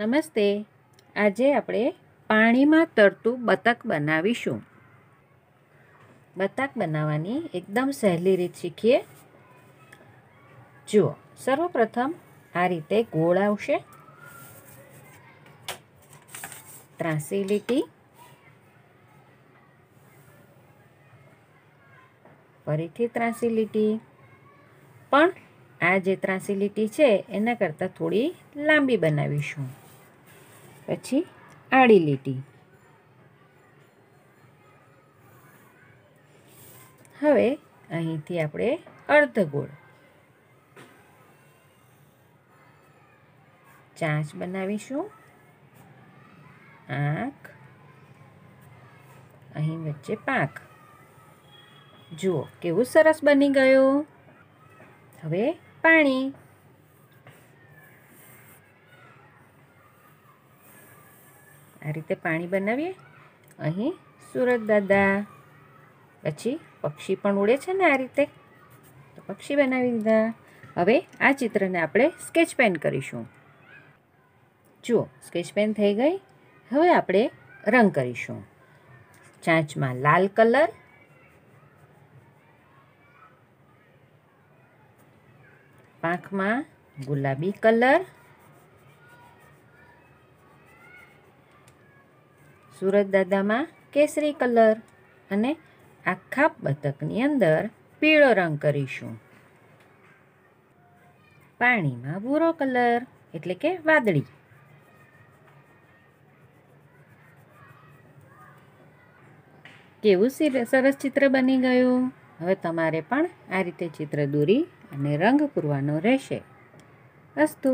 નમસ્તે આજે આપણે પાણીમાં તરતું બતક બનાવીશું બતક બનાવવાની એકદમ સહેલી રીત શીખીએ જુઓ સર્વપ્રથમ આ રીતે ગોળ આવશે ત્રાસી લીટી ફરીથી ત્રાસી લીટી પણ આ જે ત્રાસી લીટી છે એના કરતાં થોડી લાંબી બનાવીશું પછી આડી લીટી હવે અહીંથી આપણે અર્ધગોળ ચાંચ બનાવીશું આંખ અહીં વચ્ચે પાક જુઓ કેવું સરસ બની ગયું હવે પાણી આ રીતે પાણી બનાવીએ અહીં સુરત દાદા પછી પક્ષી પણ ઉડે છે ને આ રીતે તો પક્ષી બનાવી દીધા હવે આ ચિત્રને આપણે સ્કેચ પેન કરીશું જુઓ સ્કેચ પેન થઈ ગઈ હવે આપણે રંગ કરીશું ચાંચમાં લાલ કલર પાંખમાં ગુલાબી કલર સુરત દાદામાં કેસરી કલર અને આખા બતકની અંદર પીળો રંગ કરીશું પાણીમાં ભૂરો કલર એટલે કે વાદળી કેવું સરસ ચિત્ર બની ગયું હવે તમારે પણ આ રીતે ચિત્ર દોરી અને રંગ પૂરવાનો રહેશે અસ્તુ